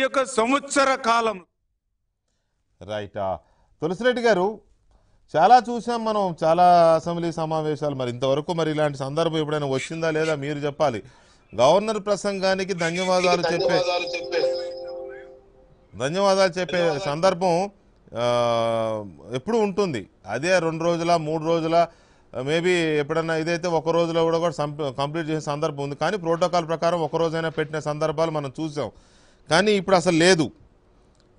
ప్రతి ఒక సంవత్సర కాలం రైట్ తులసిరెడ్డి గారు చాలా చూసాం మనం చాలా అసెంబ్లీ సమావేశాలు మరి ఇంతవరకు మరి ఇలాంటి సందర్భం ఎప్పుడైనా వచ్చిందా లేదా మీరు చెప్పాలి గవర్నర్ ప్రసంగానికి ధన్యవాదాలు చెప్పే ధన్యవాదాలు చెప్పే సందర్భం ఎప్పుడు ఉంటుంది అదే రెండు రోజుల మూడు రోజుల మేబీ ఎప్పుడన్నా ఇదైతే ఒక రోజులో కూడా కూడా కంప్లీట్ చేసే సందర్భం ఉంది కానీ ప్రోటోకాల్ ప్రకారం ఒక రోజైనా పెట్టిన సందర్భాలు మనం చూసాం కానీ ఇప్పుడు అసలు లేదు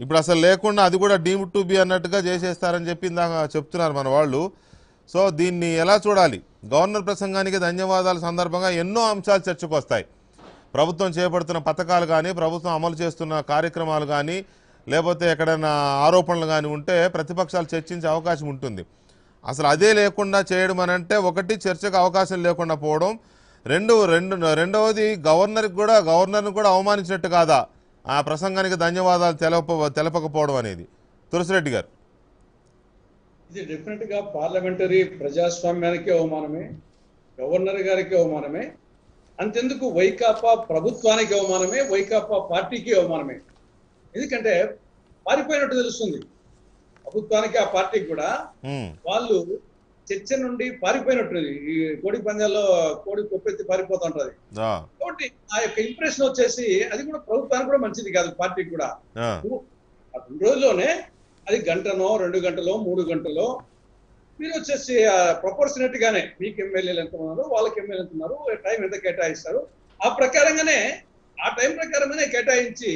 ఇప్పుడు అసలు లేకుండా అది కూడా డీమ్ టు బి అన్నట్టుగా చేసేస్తారని చెప్పి ఇందాక చెప్తున్నారు మన వాళ్ళు సో దీన్ని ఎలా చూడాలి గవర్నర్ ప్రసంగానికి ధన్యవాదాల సందర్భంగా ఎన్నో అంశాలు చర్చకు వస్తాయి ప్రభుత్వం చేపడుతున్న పథకాలు కానీ ప్రభుత్వం అమలు చేస్తున్న కార్యక్రమాలు కానీ లేకపోతే ఎక్కడైనా ఆరోపణలు కానీ ఉంటే ప్రతిపక్షాలు చర్చించే అవకాశం ఉంటుంది అసలు అదే లేకుండా చేయడం అంటే ఒకటి చర్చకు అవకాశం లేకుండా పోవడం రెండు రెండు రెండవది గవర్నర్కి కూడా గవర్నర్ని కూడా అవమానించినట్టు కాదా ఆ ప్రసంగానికి ధన్యవాదాలు తెలప తెలపకపోవడం అనేది తులసిరెడ్డి గారు ఇది గా పార్లమెంటరీ ప్రజాస్వామ్యానికి అవమానమే గవర్నర్ గారికి అవమానమే అంతెందుకు వైకాపా ప్రభుత్వానికి అవమానమే వైకాపా పార్టీకి అవమానమే ఎందుకంటే పారిపోయినట్టు తెలుస్తుంది ప్రభుత్వానికి ఆ పార్టీకి కూడా వాళ్ళు చర్చ నుండి పారిపోయినట్టు ఈ కోడి పందాల్లో కోడి కొప్పెత్తి పారిపోతుంటది ఉంటది కాబట్టి ఆ యొక్క ఇంప్రెషన్ వచ్చేసి అది కూడా ప్రభుత్వానికి కూడా మంచిది కాదు పార్టీకి కూడా రెండు రోజుల్లోనే అది గంటనో రెండు గంటలో మూడు గంటలో మీరు వచ్చేసి ప్రపోర్షనేట్ గానే మీకు ఎమ్మెల్యేలు ఎంత ఉన్నారు వాళ్ళకి ఎమ్మెల్యేలు ఎంత ఉన్నారు టైం ఎంత కేటాయిస్తారు ఆ ప్రకారంగానే ఆ టైం ప్రకారంగానే కేటాయించి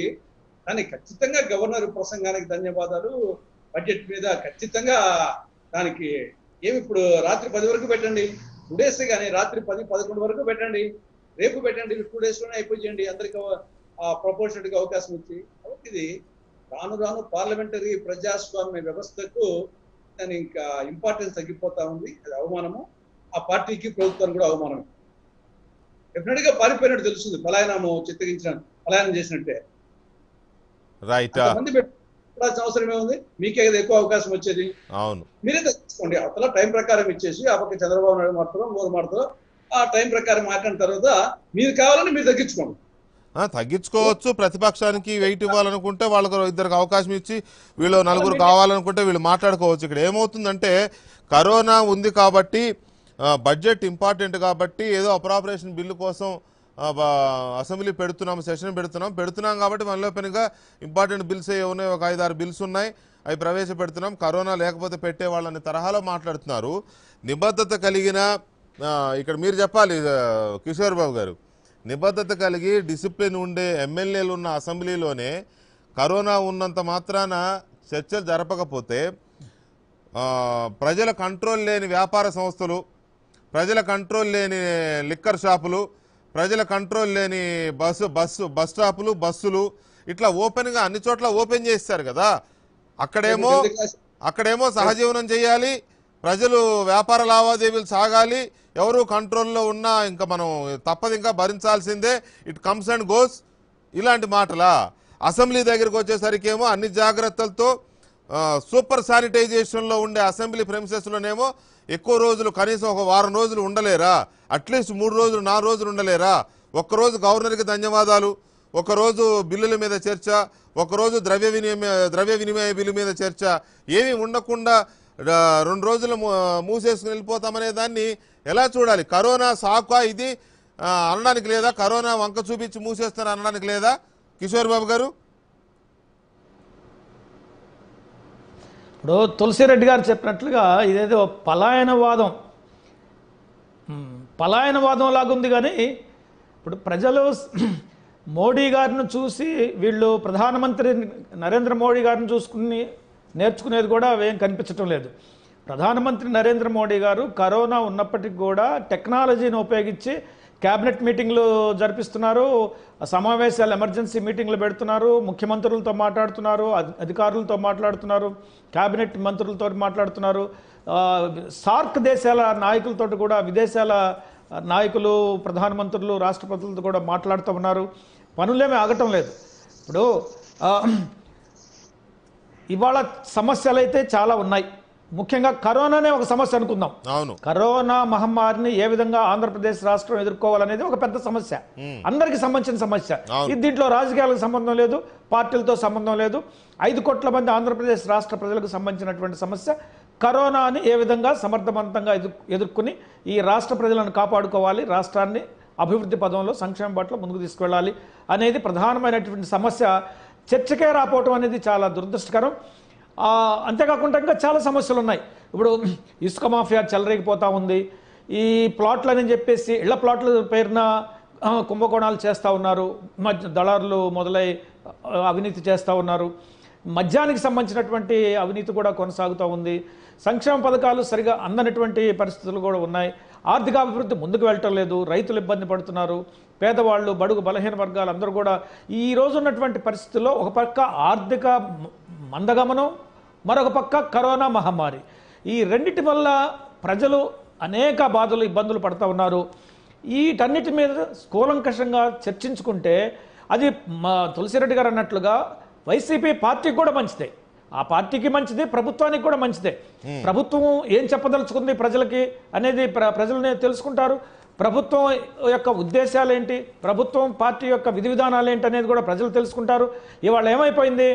దాన్ని ఖచ్చితంగా గవర్నర్ ప్రసంగానికి ధన్యవాదాలు బడ్జెట్ మీద ఖచ్చితంగా దానికి ఏమి ఇప్పుడు రాత్రి పది వరకు పెట్టండి టూ డేస్ కానీ రాత్రి పది పదకొండు వరకు పెట్టండి రేపు పెట్టండి టూ డేస్లోనే అయిపోయింది అందరికి ప్రపోర్షన్గా అవకాశం ఇచ్చి కాబట్టి ఇది రాను రాను పార్లమెంటరీ ప్రజాస్వామ్య వ్యవస్థకు దాని ఇంకా ఇంపార్టెన్స్ తగ్గిపోతా ఉంది అది అవమానము ఆ పార్టీకి ప్రభుత్వానికి కూడా అవమానమే గా పారిపోయినట్టు తెలుస్తుంది పలాయనము చిత్తగించిన పలాయనం చేసినట్టే రైట్ మంది పెట్టాల్సిన అవసరం ఏముంది మీకే కదా ఎక్కువ అవకాశం వచ్చేది అవును మీరే తీసుకోండి అవతల టైం ప్రకారం ఇచ్చేసి ఆ చంద్రబాబు నాయుడు మాట్లాడో మోరు మాట్లాడో ఆ టైం ప్రకారం మాట్లాడిన తర్వాత మీరు కావాలని మీరు తగ్గించుకోండి తగ్గించుకోవచ్చు ప్రతిపక్షానికి వెయిట్ ఇవ్వాలనుకుంటే వాళ్ళకు ఇద్దరికి అవకాశం ఇచ్చి వీళ్ళు నలుగురు కావాలనుకుంటే వీళ్ళు మాట్లాడుకోవచ్చు ఇక్కడ ఏమవుతుందంటే కరోనా ఉంది కాబట్టి బడ్జెట్ ఇంపార్టెంట్ కాబట్టి ఏదో అప్రాపరేషన్ బిల్లు కోసం అసెంబ్లీ పెడుతున్నాం సెషన్ పెడుతున్నాం పెడుతున్నాం కాబట్టి మనలో పనిగా ఇంపార్టెంట్ బిల్స్ ఏ ఉన్నాయి ఒక ఐదారు బిల్స్ ఉన్నాయి అవి ప్రవేశపెడుతున్నాం కరోనా లేకపోతే పెట్టే వాళ్ళని తరహాలో మాట్లాడుతున్నారు నిబద్ధత కలిగిన ఇక్కడ మీరు చెప్పాలి కిషోర్ బాబు గారు నిబద్ధత కలిగి డిసిప్లిన్ ఉండే ఎమ్మెల్యేలు ఉన్న అసెంబ్లీలోనే కరోనా ఉన్నంత మాత్రాన చర్చలు జరపకపోతే ప్రజల కంట్రోల్ లేని వ్యాపార సంస్థలు ప్రజల కంట్రోల్ లేని లిక్కర్ షాపులు ప్రజల కంట్రోల్ లేని బస్సు బస్సు బస్ స్టాపులు బస్సులు ఇట్లా ఓపెన్గా అన్ని చోట్ల ఓపెన్ చేస్తారు కదా అక్కడేమో అక్కడేమో సహజీవనం చేయాలి ప్రజలు వ్యాపార లావాదేవీలు సాగాలి ఎవరు కంట్రోల్లో ఉన్నా ఇంకా మనం తప్పదు ఇంకా భరించాల్సిందే ఇట్ కమ్స్ అండ్ గోస్ ఇలాంటి మాటలా అసెంబ్లీ దగ్గరికి వచ్చేసరికి ఏమో అన్ని జాగ్రత్తలతో సూపర్ శానిటైజేషన్లో ఉండే అసెంబ్లీ ప్రెమిసెస్లోనేమో ఎక్కువ రోజులు కనీసం ఒక వారం రోజులు ఉండలేరా అట్లీస్ట్ మూడు రోజులు నాలుగు రోజులు ఉండలేరా ఒక్కరోజు గవర్నర్కి ధన్యవాదాలు ఒకరోజు బిల్లుల మీద చర్చ ఒకరోజు ద్రవ్య వినిమయ ద్రవ్య వినిమయ బిల్లు మీద చర్చ ఏమీ ఉండకుండా రెండు రోజులు మూసేసుకుని వెళ్ళిపోతామనే దాన్ని ఎలా చూడాలి కరోనా సాకా ఇది అనడానికి లేదా కరోనా వంక చూపించి మూసేస్తారు అనడానికి లేదా కిషోర్ బాబు గారు ఇప్పుడు తులసిరెడ్డి గారు చెప్పినట్లుగా ఇదేదో పలాయనవాదం పలాయనవాదం లాగుంది కానీ ఇప్పుడు ప్రజలు మోడీ గారిని చూసి వీళ్ళు ప్రధానమంత్రి నరేంద్ర మోడీ గారిని చూసుకుని నేర్చుకునేది కూడా అవేం కనిపించటం లేదు ప్రధానమంత్రి నరేంద్ర మోడీ గారు కరోనా ఉన్నప్పటికి కూడా టెక్నాలజీని ఉపయోగించి క్యాబినెట్ మీటింగ్లు జరిపిస్తున్నారు సమావేశాలు ఎమర్జెన్సీ మీటింగ్లు పెడుతున్నారు ముఖ్యమంత్రులతో మాట్లాడుతున్నారు అధికారులతో మాట్లాడుతున్నారు క్యాబినెట్ మంత్రులతో మాట్లాడుతున్నారు సార్క్ దేశాల నాయకులతో కూడా విదేశాల నాయకులు ప్రధానమంత్రులు రాష్ట్రపతులతో కూడా మాట్లాడుతూ ఉన్నారు పనులేమీ ఆగటం లేదు ఇప్పుడు ఇవాళ సమస్యలు అయితే చాలా ఉన్నాయి ముఖ్యంగా కరోనానే ఒక సమస్య అనుకుందాం అవును కరోనా మహమ్మారిని ఏ విధంగా ఆంధ్రప్రదేశ్ రాష్ట్రం ఎదుర్కోవాలనేది ఒక పెద్ద సమస్య అందరికి సంబంధించిన సమస్య ఇది దీంట్లో రాజకీయాలకు సంబంధం లేదు పార్టీలతో సంబంధం లేదు ఐదు కోట్ల మంది ఆంధ్రప్రదేశ్ రాష్ట్ర ప్రజలకు సంబంధించినటువంటి సమస్య కరోనాని ఏ విధంగా సమర్థవంతంగా ఎదుర్కొని ఈ రాష్ట్ర ప్రజలను కాపాడుకోవాలి రాష్ట్రాన్ని అభివృద్ధి పదంలో సంక్షేమ బాటలో ముందుకు తీసుకెళ్ళాలి అనేది ప్రధానమైనటువంటి సమస్య చర్చకే రాపోవటం అనేది చాలా దురదృష్టకరం అంతేకాకుండా ఇంకా చాలా సమస్యలు ఉన్నాయి ఇప్పుడు ఇసుక మాఫియా చెలరేగిపోతూ ఉంది ఈ ప్లాట్లు అని చెప్పేసి ఇళ్ల ప్లాట్ల పేరున కుంభకోణాలు చేస్తూ ఉన్నారు మధ్య దళారులు మొదలై అవినీతి చేస్తూ ఉన్నారు మద్యానికి సంబంధించినటువంటి అవినీతి కూడా కొనసాగుతూ ఉంది సంక్షేమ పథకాలు సరిగా అందనటువంటి పరిస్థితులు కూడా ఉన్నాయి ఆర్థిక అభివృద్ధి ముందుకు వెళ్ళటం లేదు రైతులు ఇబ్బంది పడుతున్నారు పేదవాళ్ళు బడుగు బలహీన వర్గాలు అందరూ కూడా ఈ రోజు ఉన్నటువంటి పరిస్థితుల్లో ఒక పక్క ఆర్థిక మందగమనం మరొక పక్క కరోనా మహమ్మారి ఈ రెండింటి వల్ల ప్రజలు అనేక బాధలు ఇబ్బందులు పడుతూ ఉన్నారు వీటన్నిటి మీద కూలంకషంగా చర్చించుకుంటే అది మా తులసిరెడ్డి గారు అన్నట్లుగా వైసీపీ పార్టీకి కూడా మంచిదే ఆ పార్టీకి మంచిది ప్రభుత్వానికి కూడా మంచిదే ప్రభుత్వం ఏం చెప్పదలుచుకుంది ప్రజలకి అనేది ప్రజలనే తెలుసుకుంటారు ప్రభుత్వం యొక్క ఉద్దేశాలు ఏంటి ప్రభుత్వం పార్టీ యొక్క విధి విధానాలు ఏంటి అనేది కూడా ప్రజలు తెలుసుకుంటారు ఇవాళ ఏమైపోయింది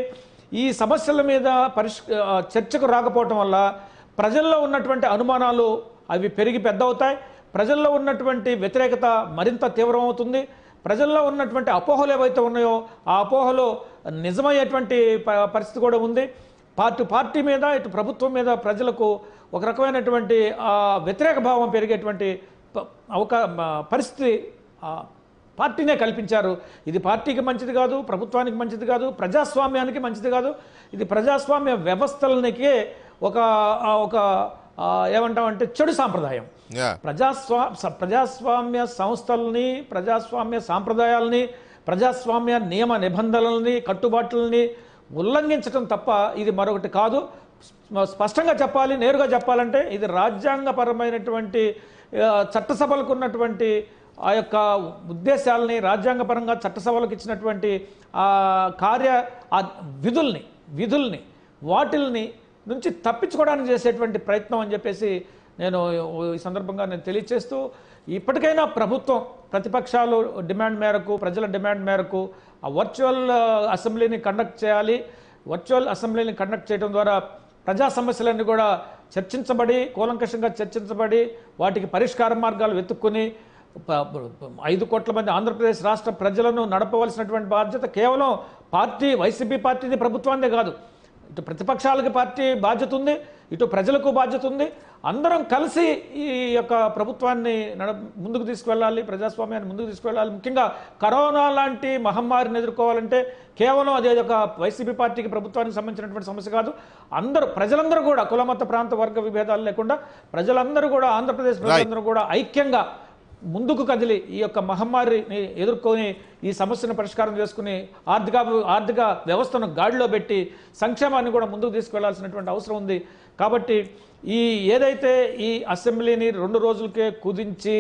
ఈ సమస్యల మీద పరిష్ చర్చకు రాకపోవటం వల్ల ప్రజల్లో ఉన్నటువంటి అనుమానాలు అవి పెరిగి పెద్ద అవుతాయి ప్రజల్లో ఉన్నటువంటి వ్యతిరేకత మరింత తీవ్రమవుతుంది ప్రజల్లో ఉన్నటువంటి అపోహలు ఏవైతే ఉన్నాయో ఆ అపోహలు నిజమయ్యేటువంటి పరిస్థితి కూడా ఉంది పార్టీ పార్టీ మీద ఇటు ప్రభుత్వం మీద ప్రజలకు ఒక రకమైనటువంటి వ్యతిరేక భావం పెరిగేటువంటి అవకా పరిస్థితి పార్టీనే కల్పించారు ఇది పార్టీకి మంచిది కాదు ప్రభుత్వానికి మంచిది కాదు ప్రజాస్వామ్యానికి మంచిది కాదు ఇది ప్రజాస్వామ్య వ్యవస్థలనికే ఒక ఒక ఏమంటామంటే చెడు సాంప్రదాయం ప్రజాస్వా ప్రజాస్వామ్య సంస్థలని ప్రజాస్వామ్య సాంప్రదాయాలని ప్రజాస్వామ్య నియమ నిబంధనలని కట్టుబాట్లని ఉల్లంఘించడం తప్ప ఇది మరొకటి కాదు స్పష్టంగా చెప్పాలి నేరుగా చెప్పాలంటే ఇది రాజ్యాంగపరమైనటువంటి చట్టసభలకు ఉన్నటువంటి ఆ యొక్క ఉద్దేశాలని రాజ్యాంగపరంగా చట్టసభలకు ఇచ్చినటువంటి కార్య ఆ విధుల్ని విధుల్ని వాటిల్ని నుంచి తప్పించుకోవడానికి చేసేటువంటి ప్రయత్నం అని చెప్పేసి నేను ఈ సందర్భంగా నేను తెలియచేస్తూ ఇప్పటికైనా ప్రభుత్వం ప్రతిపక్షాలు డిమాండ్ మేరకు ప్రజల డిమాండ్ మేరకు ఆ వర్చువల్ అసెంబ్లీని కండక్ట్ చేయాలి వర్చువల్ అసెంబ్లీని కండక్ట్ చేయడం ద్వారా ప్రజా సమస్యలన్నీ కూడా చర్చించబడి కూలంకషంగా చర్చించబడి వాటికి పరిష్కార మార్గాలు వెతుక్కుని ఐదు కోట్ల మంది ఆంధ్రప్రదేశ్ రాష్ట్ర ప్రజలను నడపవలసినటువంటి బాధ్యత కేవలం పార్టీ వైసీపీ పార్టీది ప్రభుత్వాన్నే కాదు ఇటు ప్రతిపక్షాలకి పార్టీ బాధ్యత ఉంది ఇటు ప్రజలకు బాధ్యత ఉంది అందరం కలిసి ఈ యొక్క ప్రభుత్వాన్ని నడ ముందుకు తీసుకువెళ్ళాలి ప్రజాస్వామ్యాన్ని ముందుకు తీసుకువెళ్ళాలి ముఖ్యంగా కరోనా లాంటి మహమ్మారిని ఎదుర్కోవాలంటే కేవలం అదే ఒక వైసీపీ పార్టీకి ప్రభుత్వానికి సంబంధించినటువంటి సమస్య కాదు అందరూ ప్రజలందరూ కూడా కులమత ప్రాంత వర్గ విభేదాలు లేకుండా ప్రజలందరూ కూడా ఆంధ్రప్రదేశ్ ప్రజలందరూ కూడా ఐక్యంగా ముందుకు కదిలి ఈ యొక్క మహమ్మారిని ఎదుర్కొని ఈ సమస్యను పరిష్కారం చేసుకుని ఆర్థిక ఆర్థిక వ్యవస్థను గాడిలో పెట్టి సంక్షేమాన్ని కూడా ముందుకు తీసుకువెళ్లాల్సినటువంటి అవసరం ఉంది కాబట్టి ఈ ఏదైతే ఈ అసెంబ్లీని రెండు రోజులకే కుదించి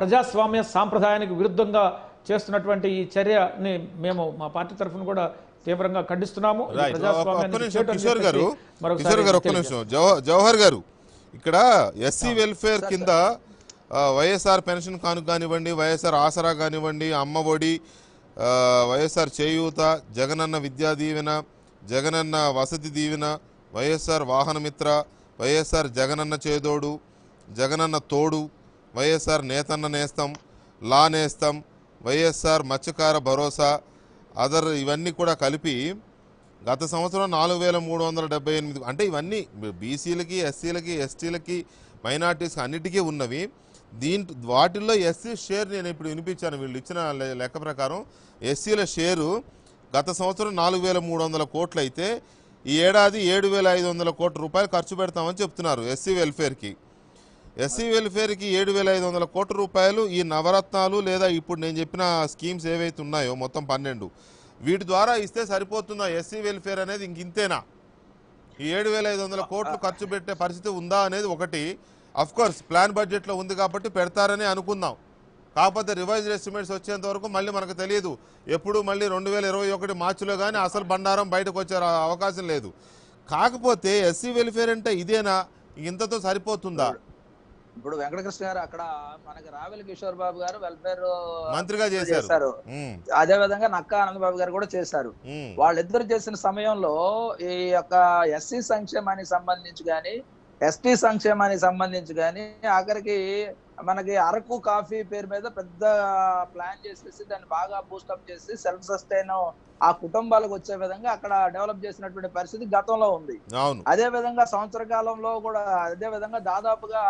ప్రజాస్వామ్య సాంప్రదాయానికి విరుద్ధంగా చేస్తున్నటువంటి ఈ చర్యని మేము మా పార్టీ తరఫున కూడా తీవ్రంగా ఖండిస్తున్నాము జవహర్ గారు ఇక్కడ ఎస్సీ వెల్ఫేర్ కింద వైఎస్ఆర్ పెన్షన్ కానుక కానివ్వండి వైఎస్ఆర్ ఆసరా కానివ్వండి అమ్మ ఒడి వైఎస్ఆర్ చేయూత జగనన్న విద్యా దీవెన జగనన్న వసతి దీవెన వైఎస్ఆర్ వాహనమిత్ర వైఎస్ఆర్ జగనన్న చేదోడు జగనన్న తోడు వైఎస్ఆర్ నేతన్న నేస్తం లా నేస్తం వైఎస్ఆర్ మత్స్యకార భరోసా అదర్ ఇవన్నీ కూడా కలిపి గత సంవత్సరం నాలుగు వేల మూడు వందల డెబ్బై ఎనిమిది అంటే ఇవన్నీ బీసీలకి ఎస్సీలకి ఎస్టీలకి మైనార్టీస్కి అన్నిటికీ ఉన్నవి దీంట్ వాటిల్లో ఎస్సీ షేర్ నేను ఇప్పుడు వినిపించాను వీళ్ళు ఇచ్చిన లెక్క ప్రకారం ఎస్సీల షేరు గత సంవత్సరం నాలుగు వేల మూడు వందల కోట్లు అయితే ఈ ఏడాది ఏడు వేల ఐదు వందల కోట్ల రూపాయలు ఖర్చు పెడతామని చెప్తున్నారు ఎస్సీ వెల్ఫేర్కి ఎస్సీ వెల్ఫేర్కి ఏడు వేల ఐదు వందల కోట్ల రూపాయలు ఈ నవరత్నాలు లేదా ఇప్పుడు నేను చెప్పిన స్కీమ్స్ ఏవైతే ఉన్నాయో మొత్తం పన్నెండు వీటి ద్వారా ఇస్తే సరిపోతుందా ఎస్సీ వెల్ఫేర్ అనేది ఇంకింతేనా ఈ ఏడు వేల ఐదు వందల కోట్లు ఖర్చు పెట్టే పరిస్థితి ఉందా అనేది ఒకటి అఫ్కోర్స్ ప్లాన్ బడ్జెట్లో ఉంది కాబట్టి పెడతారని అనుకుందాం కాకపోతే రివైజ్డ్ ఎస్టిమేట్స్ వచ్చేంత వరకు మళ్ళీ మనకు తెలియదు ఎప్పుడు మళ్ళీ రెండు వేల ఇరవై ఒకటి మార్చిలో కానీ అసలు బండారం బయటకు వచ్చే అవకాశం లేదు కాకపోతే ఎస్సీ వెల్ఫేర్ అంటే ఇదేనా ఇంతతో సరిపోతుందా ఇప్పుడు వెంకటకృష్ణ గారు అక్కడ మనకి రావెల కిషోర్ బాబు గారు వెల్ఫేర్ మంత్రిగా చేశారు అదే విధంగా నక్క ఆనందబాబు గారు కూడా చేశారు వాళ్ళిద్దరు చేసిన సమయంలో ఈ యొక్క ఎస్సీ సంక్షేమానికి సంబంధించి కానీ ఎస్టీ సంక్షేమానికి సంబంధించి కానీ ఆఖరికి మనకి అరకు కాఫీ పేరు మీద పెద్ద ప్లాన్ చేసేసి దాన్ని బాగా బూస్టప్ చేసి సెల్ఫ్ సస్టైన్ ఆ కుటుంబాలకు వచ్చే విధంగా అక్కడ డెవలప్ చేసినటువంటి పరిస్థితి గతంలో ఉంది అదే విధంగా సంవత్సర కాలంలో కూడా అదే విధంగా దాదాపుగా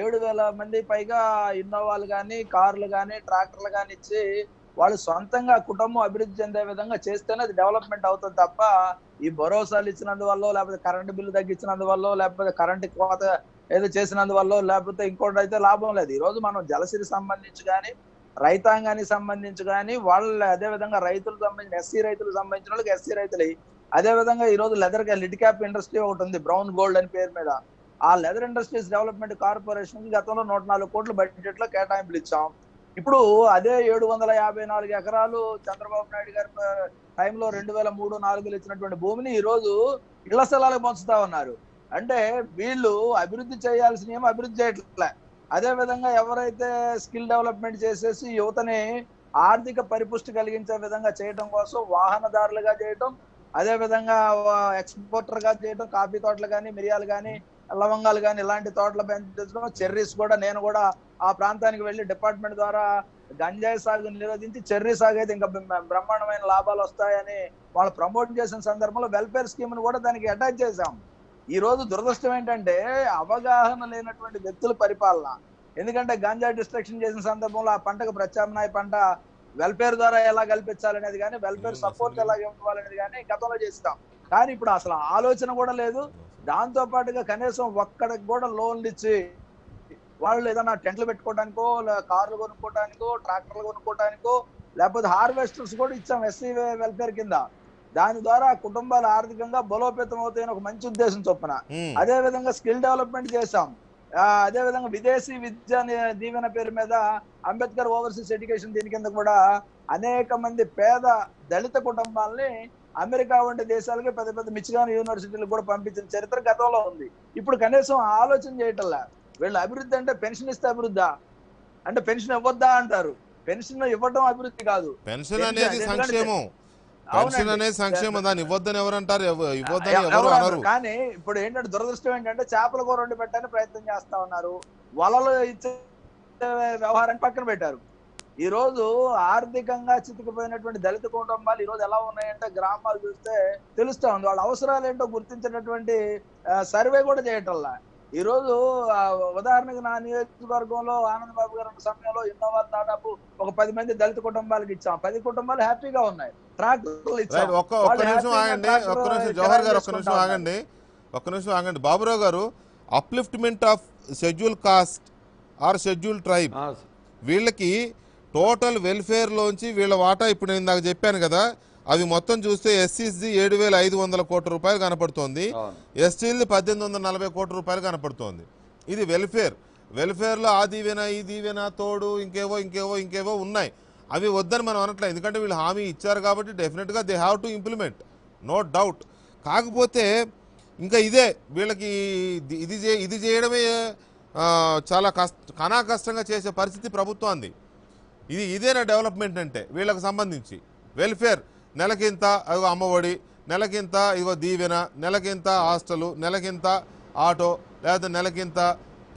ఏడు వేల మంది పైగా ఇన్నోవాలు కానీ కార్లు కానీ ట్రాక్టర్లు కానీ ఇచ్చి వాళ్ళు సొంతంగా కుటుంబం అభివృద్ధి చెందే విధంగా చేస్తేనే అది డెవలప్మెంట్ అవుతుంది తప్ప ఈ భరోసాలు ఇచ్చినందువల్ల లేకపోతే కరెంటు బిల్లు తగ్గించినందువల్ల లేకపోతే కరెంటు కోత ఏదో చేసినందువల్ల లేకపోతే ఇంకోటి అయితే లాభం లేదు ఈరోజు మనం జలసిరి సంబంధించి కానీ రైతాంగానికి సంబంధించి కానీ వాళ్ళు అదేవిధంగా రైతులకు సంబంధించిన ఎస్సీ రైతులకు సంబంధించిన వాళ్ళకి ఎస్సీ రైతులు అదేవిధంగా ఈరోజు లెదర్ లిడ్ క్యాప్ ఇండస్ట్రీ ఒకటి ఉంది బ్రౌన్ గోల్డ్ అని పేరు మీద ఆ లెదర్ ఇండస్ట్రీస్ డెవలప్మెంట్ కార్పొరేషన్ గతంలో నూట నాలుగు కోట్ల బడ్జెట్లో కేటాయింపులు ఇచ్చాం ఇప్పుడు అదే ఏడు వందల యాభై నాలుగు ఎకరాలు చంద్రబాబు నాయుడు గారి టైంలో రెండు వేల మూడు నాలుగులో ఇచ్చినటువంటి భూమిని ఈరోజు ఇళ్ల స్థలాలకు పంచుతా ఉన్నారు అంటే వీళ్ళు అభివృద్ధి చేయాల్సిన ఏమో అభివృద్ధి చేయట్లే అదే విధంగా ఎవరైతే స్కిల్ డెవలప్మెంట్ చేసేసి యువతని ఆర్థిక పరిపుష్టి కలిగించే విధంగా చేయటం కోసం వాహనదారులుగా చేయటం అదే విధంగా ఎక్స్పోర్టర్గా చేయటం కాఫీ తోటలు కానీ మిరియాలు కానీ లవంగాలు కానీ ఇలాంటి తోటలు పెంచడం చెర్రీస్ కూడా నేను కూడా ఆ ప్రాంతానికి వెళ్ళి డిపార్ట్మెంట్ ద్వారా గంజాయి సాగుని నిరోధించి చెర్రీ సాగు అయితే ఇంకా బ్రహ్మాండమైన లాభాలు వస్తాయని వాళ్ళు ప్రమోట్ చేసిన సందర్భంలో వెల్ఫేర్ స్కీమ్ ను కూడా దానికి అటాచ్ చేశాం ఈ రోజు దురదృష్టం ఏంటంటే అవగాహన లేనటువంటి వ్యక్తుల పరిపాలన ఎందుకంటే గంజా డిస్ట్రక్షన్ చేసిన సందర్భంలో ఆ పంటకు ప్రత్యామ్నాయ పంట వెల్ఫేర్ ద్వారా ఎలా కల్పించాలనేది కానీ వెల్ఫేర్ సపోర్ట్ ఎలా ఇవ్వాలనేది కానీ గతంలో చేస్తాం కానీ ఇప్పుడు అసలు ఆలోచన కూడా లేదు దాంతో పాటుగా కనీసం ఒక్కడికి కూడా లోన్లు ఇచ్చి వాళ్ళు ఏదైనా టెంట్లు పెట్టుకోవడానికో కార్లు కొనుక్కోవడానికో ట్రాక్టర్లు కొనుక్కోవడానికో లేకపోతే హార్వెస్టర్స్ కూడా ఇచ్చాం ఎస్సీ వెల్ఫేర్ కింద దాని ద్వారా కుటుంబాలు ఆర్థికంగా బలోపేతం అవుతాయని ఒక మంచి ఉద్దేశం చొప్పున అదే విధంగా స్కిల్ డెవలప్మెంట్ చేశాం అదే విధంగా విదేశీ విద్య దీవెన పేరు మీద అంబేద్కర్ ఓవర్సీస్ ఎడ్యుకేషన్ దీని కింద కూడా అనేక మంది పేద దళిత కుటుంబాలని అమెరికా వంటి దేశాలకి పెద్ద పెద్ద మిచిగాన్ యూనివర్సిటీలకు కూడా పంపించిన చరిత్ర గతంలో ఉంది ఇప్పుడు కనీసం ఆలోచన చేయటంలా వీళ్ళు అభివృద్ధి అంటే పెన్షన్ ఇస్తే అభివృద్ధి అంటే పెన్షన్ ఇవ్వద్దా అంటారు పెన్షన్ ఇవ్వడం అభివృద్ధి కాదు పెన్షన్ అనేది సంక్షేమం పెన్షన్ అనేది సంక్షేమం దాన్ని ఇవ్వద్దని ఎవరు అంటారు ఇవ్వద్దని ఎవరు కానీ ఇప్పుడు ఏంటంటే దురదృష్టం ఏంటంటే చేపల కూర వండి పెట్టడానికి ప్రయత్నం చేస్తా ఉన్నారు వలలు ఇచ్చే వ్యవహారాన్ని పక్కన పెట్టారు ఈరోజు ఆర్థికంగా చితికిపోయినటువంటి దళిత కుటుంబాలు ఈరోజు ఎలా ఉన్నాయంటే గ్రామాలు చూస్తే తెలుస్తా ఉంది వాళ్ళ అవసరాలు ఏంటో గుర్తించినటువంటి సర్వే కూడా ఈ ఈరోజు ఉదాహరణకు నా నియోజకవర్గంలో ఆనంద బాబు గారి సమయంలో ఇన్నోవా దాదాపు ఒక పది మంది దళిత కుటుంబాలకు ఇచ్చాం పది కుటుంబాలు హ్యాపీగా ఉన్నాయి ట్రాక్టర్లు ఇచ్చాం ఒక్క నిమిషం ఆగండి జవహర్ గారు ఒక్క నిమిషం ఆగండి ఒక్క నిమిషం ఆగండి బాబురావు గారు upliftment of schedule caste or schedule tribe వీళ్ళకి టోటల్ వెల్ఫేర్లోంచి వీళ్ళ వాటా ఇప్పుడు నేను నాకు చెప్పాను కదా అవి మొత్తం చూస్తే ఎస్సీసీ ఏడు వేల ఐదు వందల కోట్ల రూపాయలు కనపడుతోంది ఎస్టీల్ది పద్దెనిమిది వందల నలభై కోట్ల రూపాయలు కనపడుతోంది ఇది వెల్ఫేర్ వెల్ఫేర్లో ఆ దీవెన ఈ దీవెన తోడు ఇంకేవో ఇంకేవో ఇంకేవో ఉన్నాయి అవి వద్దని మనం అనట్లేదు ఎందుకంటే వీళ్ళు హామీ ఇచ్చారు కాబట్టి డెఫినెట్గా they have to implement no doubt కాకపోతే ఇంకా ఇదే వీళ్ళకి ఇది ఇది చేయడమే చాలా కష్ట కనా కష్టంగా చేసే పరిస్థితి ప్రభుత్వం ఇది ఇదేనా డెవలప్మెంట్ అంటే వీళ్ళకి సంబంధించి వెల్ఫేర్ నెలకింత అదిగో అమ్మఒడి నెలకింత ఇదిగో దీవెన నెలకింత హాస్టలు నెలకింత ఆటో లేదా నెలకింత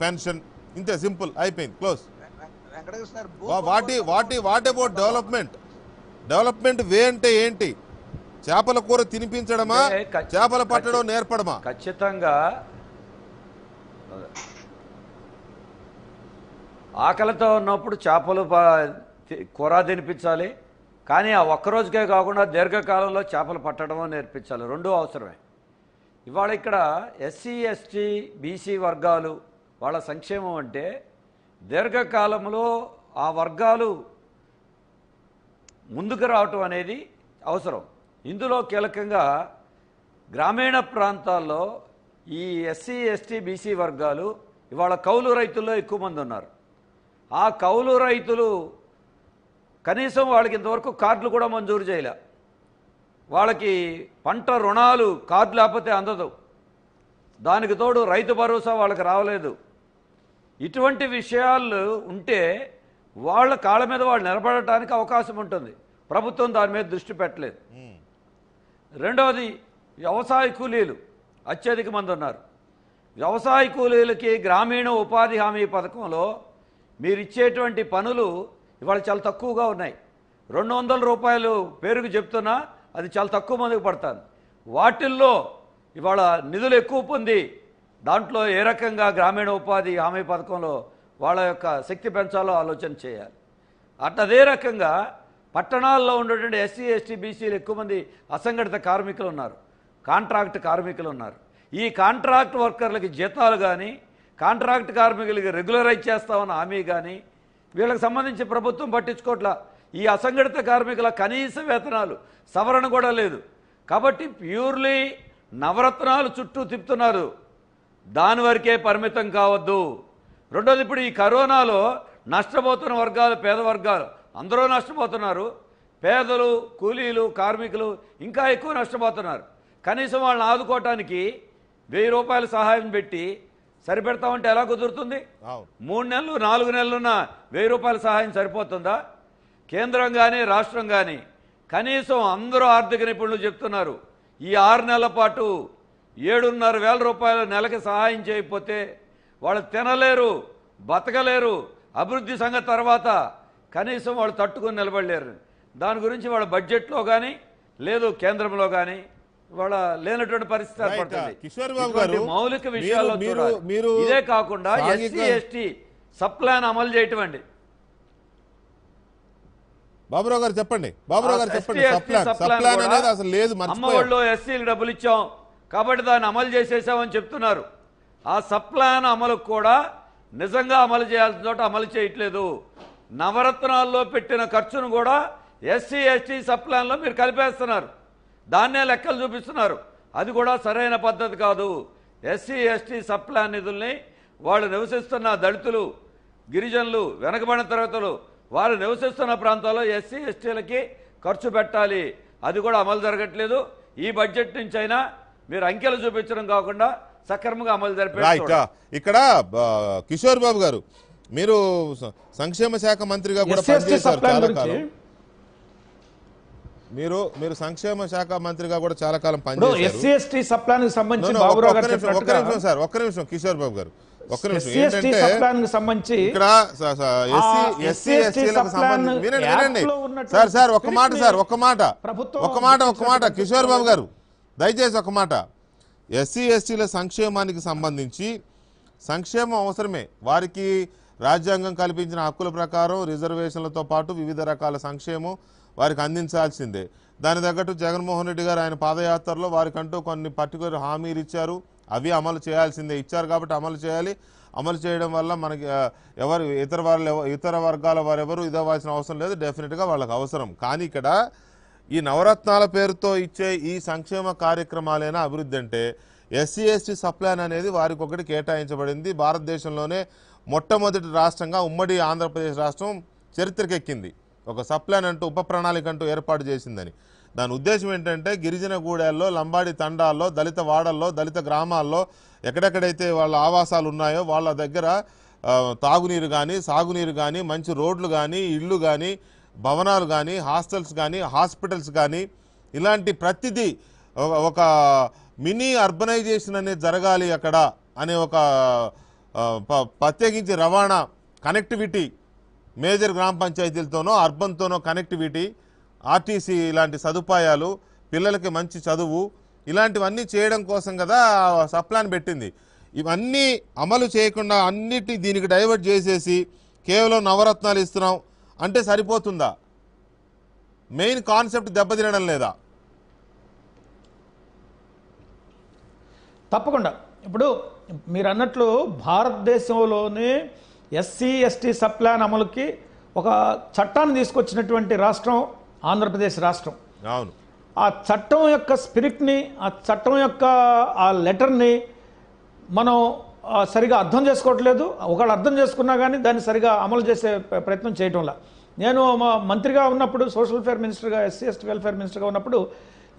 పెన్షన్ ఇంతే సింపుల్ అయిపోయింది క్లోజ్ వాటి వాటి what about development development way అంటే ఏంటి చేపల కూర తినిపించడమా చేపలు పట్టడం నేర్పడమా ఖచ్చితంగా ఆకలితో ఉన్నప్పుడు చేపలు కూర తినిపించాలి కానీ ఆ ఒక్కరోజుకే కాకుండా దీర్ఘకాలంలో చేపలు పట్టడం నేర్పించాలి రెండూ అవసరమే ఇవాళ ఇక్కడ ఎస్సీ ఎస్టీ బీసీ వర్గాలు వాళ్ళ సంక్షేమం అంటే దీర్ఘకాలంలో ఆ వర్గాలు ముందుకు రావటం అనేది అవసరం ఇందులో కీలకంగా గ్రామీణ ప్రాంతాల్లో ఈ ఎస్సీ ఎస్టీ బీసీ వర్గాలు ఇవాళ కౌలు రైతుల్లో ఎక్కువ మంది ఉన్నారు ఆ కౌలు రైతులు కనీసం వాళ్ళకి ఇంతవరకు కార్డులు కూడా మంజూరు చేయలే వాళ్ళకి పంట రుణాలు కార్డు లేకపోతే అందదు దానికి తోడు రైతు భరోసా వాళ్ళకి రావలేదు ఇటువంటి విషయాలు ఉంటే వాళ్ళ కాళ్ళ మీద వాళ్ళు నిలబడటానికి అవకాశం ఉంటుంది ప్రభుత్వం దాని మీద దృష్టి పెట్టలేదు రెండవది వ్యవసాయ కూలీలు అత్యధిక మంది ఉన్నారు వ్యవసాయ కూలీలకి గ్రామీణ ఉపాధి హామీ పథకంలో మీరిచ్చేటువంటి పనులు ఇవాళ చాలా తక్కువగా ఉన్నాయి రెండు వందల రూపాయలు పేరుకు చెప్తున్నా అది చాలా తక్కువ మందికి పడతాను వాటిల్లో ఇవాళ నిధులు ఎక్కువ పొంది దాంట్లో ఏ రకంగా గ్రామీణ ఉపాధి హామీ పథకంలో వాళ్ళ యొక్క శక్తి పెంచాలో ఆలోచన చేయాలి అదే రకంగా పట్టణాల్లో ఉండేటువంటి ఎస్సీ ఎస్టీ బీసీలు ఎక్కువ మంది అసంఘటిత కార్మికులు ఉన్నారు కాంట్రాక్ట్ కార్మికులు ఉన్నారు ఈ కాంట్రాక్ట్ వర్కర్లకి జీతాలు కానీ కాంట్రాక్ట్ కార్మికులకి రెగ్యులరైజ్ చేస్తామన్న హామీ కానీ వీళ్ళకి సంబంధించి ప్రభుత్వం పట్టించుకోవట్ల ఈ అసంఘటిత కార్మికుల కనీస వేతనాలు సవరణ కూడా లేదు కాబట్టి ప్యూర్లీ నవరత్నాలు చుట్టూ తిప్పుతున్నారు దాని వరకే పరిమితం కావద్దు రెండోది ఇప్పుడు ఈ కరోనాలో నష్టపోతున్న వర్గాలు పేద వర్గాలు అందరూ నష్టపోతున్నారు పేదలు కూలీలు కార్మికులు ఇంకా ఎక్కువ నష్టపోతున్నారు కనీసం వాళ్ళని ఆదుకోవటానికి వెయ్యి రూపాయల సహాయం పెట్టి సరిపెడతా ఉంటే ఎలా కుదురుతుంది మూడు నెలలు నాలుగు నెలలున్న వెయ్యి రూపాయల సహాయం సరిపోతుందా కేంద్రం కానీ రాష్ట్రం కానీ కనీసం అందరూ ఆర్థిక నిపుణులు చెప్తున్నారు ఈ ఆరు నెలల పాటు ఏడున్నర వేల రూపాయల నెలకి సహాయం చేయకపోతే వాళ్ళు తినలేరు బతకలేరు అభివృద్ధి సంఘ తర్వాత కనీసం వాళ్ళు తట్టుకుని నిలబడలేరు దాని గురించి వాళ్ళ బడ్జెట్లో కానీ లేదు కేంద్రంలో కానీ వాళ్ళ లేనటువంటి పరిస్థితి ఏర్పడుతుంది uh, కిషోర్ బాబు మౌలిక విషయాల్లో మీరు ఇదే కాకుండా ఎస్సీ ఎస్టీ సప్లాన్ అమలు చేయటం అండి బాబురావు గారు చెప్పండి బాబురావు గారు చెప్పండి అసలు లేదు అమ్మఒళ్ళు ఎస్సీలు డబ్బులు ఇచ్చాం కాబట్టి దాన్ని అమలు చేసేసామని చెప్తున్నారు ఆ సప్లాన్ అమలు కూడా నిజంగా అమలు చేయాల్సిన చోట అమలు చేయట్లేదు నవరత్నాల్లో పెట్టిన ఖర్చును కూడా ఎస్సీ ఎస్టీ సప్లాన్లో మీరు కలిపేస్తున్నారు దాన్నే లెక్కలు చూపిస్తున్నారు అది కూడా సరైన పద్ధతి కాదు ఎస్సీ ఎస్టీ సప్లా నిధుల్ని వాళ్ళు నివసిస్తున్న దళితులు గిరిజనులు వెనకబడిన తరగతులు వారు నివసిస్తున్న ప్రాంతాల్లో ఎస్సీ ఎస్టీలకి ఖర్చు పెట్టాలి అది కూడా అమలు జరగట్లేదు ఈ బడ్జెట్ నుంచి అయినా మీరు అంకెలు చూపించడం కాకుండా సక్రమంగా అమలు జరిపారు ఇక్కడ కిషోర్ బాబు గారు మీరు సంక్షేమ శాఖ మంత్రిగా కూడా పనిచేశారు చాలా కాలం మీరు మీరు సంక్షేమ శాఖ మంత్రిగా కూడా చాలా కాలం పనిచేస్తారు ఒక్క నిమిషం సార్ ఒక్క నిమిషం కిషోర్ బాబు గారు ఒక్క నిమిషం ఏంటంటే ఇక్కడ వినండి వినండి సార్ సార్ ఒక్క మాట సార్ ఒక్క మాట ఒక్క మాట ఒక్క మాట కిషోర్ బాబు గారు దయచేసి ఒక మాట ఎస్సీ ఎస్టీల సంక్షేమానికి సంబంధించి సంక్షేమం అవసరమే వారికి రాజ్యాంగం కల్పించిన హక్కుల ప్రకారం రిజర్వేషన్లతో పాటు వివిధ రకాల సంక్షేమం వారికి అందించాల్సిందే దాని తగ్గట్టు జగన్మోహన్ రెడ్డి గారు ఆయన పాదయాత్రలో వారికంటూ కొన్ని పర్టికులర్ హామీలు ఇచ్చారు అవి అమలు చేయాల్సిందే ఇచ్చారు కాబట్టి అమలు చేయాలి అమలు చేయడం వల్ల మనకి ఎవరు ఇతర వాళ్ళు ఇతర వర్గాల ఎవరు ఇదవ్వాల్సిన అవసరం లేదు డెఫినెట్గా వాళ్ళకి అవసరం కానీ ఇక్కడ ఈ నవరత్నాల పేరుతో ఇచ్చే ఈ సంక్షేమ కార్యక్రమాలైనా అభివృద్ధి అంటే ఎస్సీ ఎస్టీ సప్లాన్ అనేది వారికి ఒకటి కేటాయించబడింది భారతదేశంలోనే మొట్టమొదటి రాష్ట్రంగా ఉమ్మడి ఆంధ్రప్రదేశ్ రాష్ట్రం చరిత్రకెక్కింది ఒక సప్లైన్ అంటూ ఉప ప్రణాళిక అంటూ ఏర్పాటు చేసిందని దాని ఉద్దేశం ఏంటంటే గిరిజన గూడెల్లో లంబాడి తండాల్లో దళిత వాడల్లో దళిత గ్రామాల్లో ఎక్కడెక్కడైతే వాళ్ళ ఆవాసాలు ఉన్నాయో వాళ్ళ దగ్గర తాగునీరు కానీ సాగునీరు కానీ మంచి రోడ్లు కానీ ఇళ్ళు కానీ భవనాలు కానీ హాస్టల్స్ కానీ హాస్పిటల్స్ కానీ ఇలాంటి ప్రతిదీ ఒక మినీ అర్బనైజేషన్ అనేది జరగాలి అక్కడ అనే ఒక ప్రత్యేకించి రవాణా కనెక్టివిటీ మేజర్ గ్రామ పంచాయతీలతోనో అర్బన్తోనో కనెక్టివిటీ ఆర్టీసీ ఇలాంటి సదుపాయాలు పిల్లలకి మంచి చదువు ఇలాంటివన్నీ చేయడం కోసం కదా సప్లాన్ పెట్టింది ఇవన్నీ అమలు చేయకుండా అన్నిటి దీనికి డైవర్ట్ చేసేసి కేవలం నవరత్నాలు ఇస్తున్నాం అంటే సరిపోతుందా మెయిన్ కాన్సెప్ట్ దెబ్బతినడం లేదా తప్పకుండా ఇప్పుడు మీరు అన్నట్లు భారతదేశంలోనే ఎస్సీ ఎస్టీ సబ్ ప్లాన్ అమలుకి ఒక చట్టాన్ని తీసుకొచ్చినటువంటి రాష్ట్రం ఆంధ్రప్రదేశ్ రాష్ట్రం అవును ఆ చట్టం యొక్క స్పిరిట్ని ఆ చట్టం యొక్క ఆ లెటర్ని మనం సరిగా అర్థం చేసుకోవట్లేదు ఒకళ్ళు అర్థం చేసుకున్నా కానీ దాన్ని సరిగా అమలు చేసే ప్రయత్నం చేయటంలా నేను మా మంత్రిగా ఉన్నప్పుడు సోషల్ ఫేర్ మినిస్టర్గా ఎస్సీ ఎస్టీ వెల్ఫేర్ మినిస్టర్గా ఉన్నప్పుడు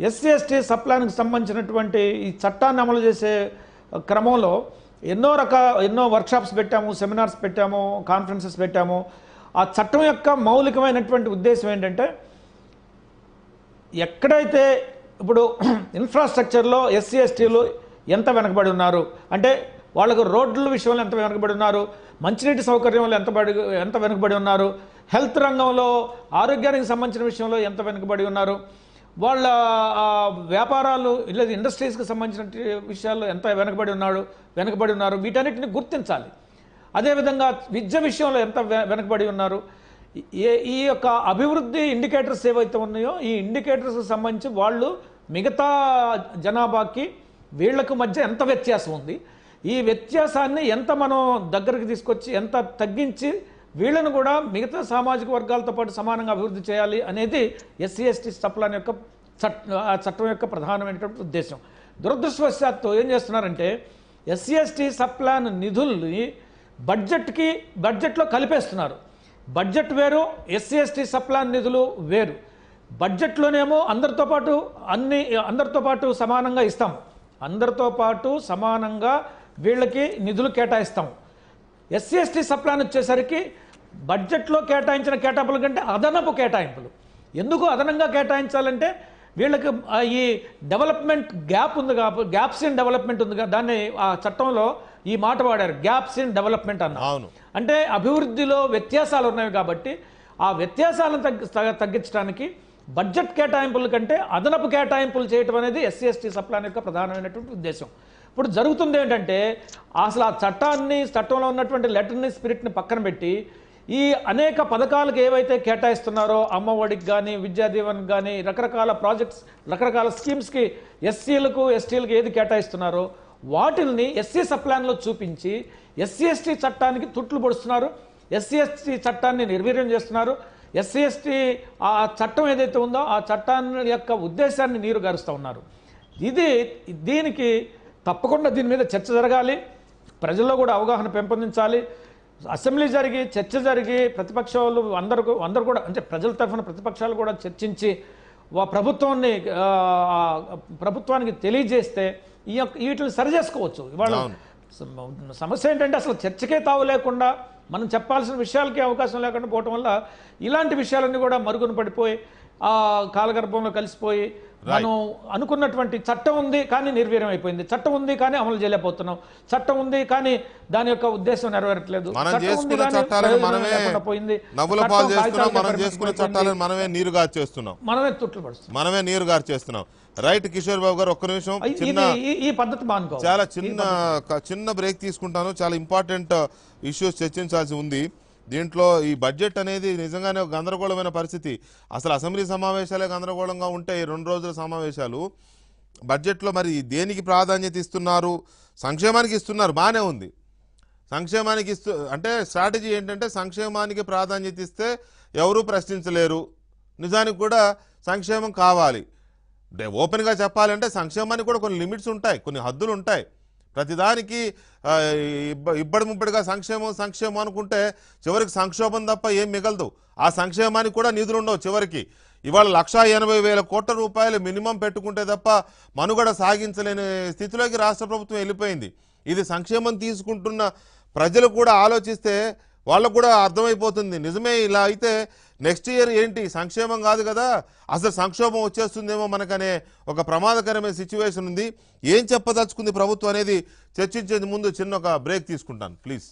ఎస్సీ ఎస్టీ సబ్ ప్లాన్కి సంబంధించినటువంటి ఈ చట్టాన్ని అమలు చేసే క్రమంలో ఎన్నో రక ఎన్నో వర్క్షాప్స్ పెట్టాము సెమినార్స్ పెట్టాము కాన్ఫరెన్సెస్ పెట్టాము ఆ చట్టం యొక్క మౌలికమైనటువంటి ఉద్దేశం ఏంటంటే ఎక్కడైతే ఇప్పుడు ఇన్ఫ్రాస్ట్రక్చర్లో ఎస్సీ ఎస్టీలు ఎంత వెనకబడి ఉన్నారు అంటే వాళ్ళకు రోడ్ల విషయంలో ఎంత వెనకబడి ఉన్నారు మంచినీటి సౌకర్యంలో ఎంత పడి ఎంత వెనుకబడి ఉన్నారు హెల్త్ రంగంలో ఆరోగ్యానికి సంబంధించిన విషయంలో ఎంత వెనుకబడి ఉన్నారు వాళ్ళ వ్యాపారాలు లేదా ఇండస్ట్రీస్కి సంబంధించిన విషయాల్లో ఎంత వెనకబడి ఉన్నాడు వెనకబడి ఉన్నారు వీటన్నిటిని గుర్తించాలి అదేవిధంగా విద్య విషయంలో ఎంత వెనకబడి ఉన్నారు ఏ ఈ యొక్క అభివృద్ధి ఇండికేటర్స్ ఏవైతే ఉన్నాయో ఈ ఇండికేటర్స్కి సంబంధించి వాళ్ళు మిగతా జనాభాకి వీళ్లకు మధ్య ఎంత వ్యత్యాసం ఉంది ఈ వ్యత్యాసాన్ని ఎంత మనం దగ్గరికి తీసుకొచ్చి ఎంత తగ్గించి వీళ్ళను కూడా మిగతా సామాజిక వర్గాలతో పాటు సమానంగా అభివృద్ధి చేయాలి అనేది ఎస్సీ ఎస్టీ సప్లాన్ యొక్క చట్ చట్టం యొక్క ప్రధానమైనటువంటి ఉద్దేశం దురదృష్టవశాత్తు ఏం చేస్తున్నారంటే ఎస్సీ ఎస్టీ సప్లాన్ నిధుల్ని బడ్జెట్కి బడ్జెట్లో కలిపేస్తున్నారు బడ్జెట్ వేరు ఎస్సీ ఎస్టీ సప్లాన్ నిధులు వేరు బడ్జెట్లోనేమో అందరితో పాటు అన్ని అందరితో పాటు సమానంగా ఇస్తాం అందరితో పాటు సమానంగా వీళ్ళకి నిధులు కేటాయిస్తాం ఎస్సీ ఎస్టీ సప్లాన్ వచ్చేసరికి బడ్జెట్లో కేటాయించిన కేటాయింపుల కంటే అదనపు కేటాయింపులు ఎందుకు అదనంగా కేటాయించాలంటే వీళ్ళకి ఈ డెవలప్మెంట్ గ్యాప్ ఉంది కాబట్టి గ్యాప్స్ ఇన్ డెవలప్మెంట్ ఉంది కదా దాన్ని ఆ చట్టంలో ఈ మాట వాడారు గ్యాప్స్ ఇన్ డెవలప్మెంట్ అన్న అవును అంటే అభివృద్ధిలో వ్యత్యాసాలు ఉన్నాయి కాబట్టి ఆ వ్యత్యాసాలను తగ్గి తగ్గించడానికి బడ్జెట్ కేటాయింపుల కంటే అదనపు కేటాయింపులు చేయటం అనేది ఎస్సీ ఎస్టీ సప్లాన్ యొక్క ప్రధానమైనటువంటి ఉద్దేశం ఇప్పుడు జరుగుతుంది ఏంటంటే అసలు ఆ చట్టాన్ని చట్టంలో ఉన్నటువంటి లెటర్ని స్పిరిట్ని పక్కన పెట్టి ఈ అనేక పథకాలకు ఏవైతే కేటాయిస్తున్నారో అమ్మఒడికి కానీ విద్యాదీవన్ కానీ రకరకాల ప్రాజెక్ట్స్ రకరకాల స్కీమ్స్కి ఎస్సీలకు ఎస్టీలకు ఏది కేటాయిస్తున్నారో వాటిల్ని ఎస్సీ సప్లాన్లో చూపించి ఎస్సీ ఎస్టీ చట్టానికి తుట్లు పొడుస్తున్నారు ఎస్సీ ఎస్టీ చట్టాన్ని నిర్వీర్యం చేస్తున్నారు ఎస్సీ ఎస్టీ ఆ చట్టం ఏదైతే ఉందో ఆ చట్టాన్ని యొక్క ఉద్దేశాన్ని నీరు గారుస్తూ ఉన్నారు ఇది దీనికి తప్పకుండా దీని మీద చర్చ జరగాలి ప్రజల్లో కూడా అవగాహన పెంపొందించాలి అసెంబ్లీ జరిగి చర్చ జరిగి ప్రతిపక్షాలు అందరు అందరు కూడా అంటే ప్రజల తరఫున ప్రతిపక్షాలు కూడా చర్చించి ప్రభుత్వాన్ని ప్రభుత్వానికి తెలియజేస్తే ఈ యొక్క వీటిని సరి చేసుకోవచ్చు ఇవాళ సమస్య ఏంటంటే అసలు చర్చకే తావు లేకుండా మనం చెప్పాల్సిన విషయాలకే అవకాశం లేకుండా పోవటం వల్ల ఇలాంటి విషయాలన్నీ కూడా మరుగున పడిపోయి ఆ కాలగర్భంలో కలిసిపోయి మనం అనుకున్నటువంటి చట్టం ఉంది కానీ నిర్వీర్యం అయిపోయింది చట్టం ఉంది కానీ అమలు చేయలేకపోతున్నాం చట్టం ఉంది కానీ దాని యొక్క ఉద్దేశం నెరవేరట్లేదు మనమే నీరు గారు చేస్తున్నాం మనమే మనమే చేస్తున్నాం రైట్ కిషోర్ బాబు గారు ఒక్క నిమిషం ఈ పద్ధతి చాలా చిన్న చిన్న బ్రేక్ తీసుకుంటాను చాలా ఇంపార్టెంట్ ఇష్యూస్ చర్చించాల్సి ఉంది దీంట్లో ఈ బడ్జెట్ అనేది నిజంగానే గందరగోళమైన పరిస్థితి అసలు అసెంబ్లీ సమావేశాలే గందరగోళంగా ఉంటాయి రెండు రోజుల సమావేశాలు బడ్జెట్లో మరి దేనికి ప్రాధాన్యత ఇస్తున్నారు సంక్షేమానికి ఇస్తున్నారు బాగానే ఉంది సంక్షేమానికి ఇస్తు అంటే స్ట్రాటజీ ఏంటంటే సంక్షేమానికి ప్రాధాన్యత ఇస్తే ఎవరూ ప్రశ్నించలేరు నిజానికి కూడా సంక్షేమం కావాలి ఓపెన్గా చెప్పాలంటే సంక్షేమానికి కూడా కొన్ని లిమిట్స్ ఉంటాయి కొన్ని హద్దులు ఉంటాయి ప్రతిదానికి ఇబ్బడి ముబ్బడిగా సంక్షేమం సంక్షేమం అనుకుంటే చివరికి సంక్షోభం తప్ప ఏం మిగలదు ఆ సంక్షేమానికి కూడా నిధులు ఉండవు చివరికి ఇవాళ లక్షా ఎనభై వేల కోట్ల రూపాయలు మినిమం పెట్టుకుంటే తప్ప మనుగడ సాగించలేని స్థితిలోకి రాష్ట్ర ప్రభుత్వం వెళ్ళిపోయింది ఇది సంక్షేమం తీసుకుంటున్న ప్రజలు కూడా ఆలోచిస్తే వాళ్ళకు కూడా అర్థమైపోతుంది నిజమే ఇలా అయితే నెక్స్ట్ ఇయర్ ఏంటి సంక్షేమం కాదు కదా అసలు సంక్షోభం వచ్చేస్తుందేమో మనకనే ఒక ప్రమాదకరమైన సిచ్యువేషన్ ఉంది ఏం చెప్పదలుచుకుంది ప్రభుత్వం అనేది చర్చించేది ముందు చిన్న ఒక బ్రేక్ తీసుకుంటాను ప్లీజ్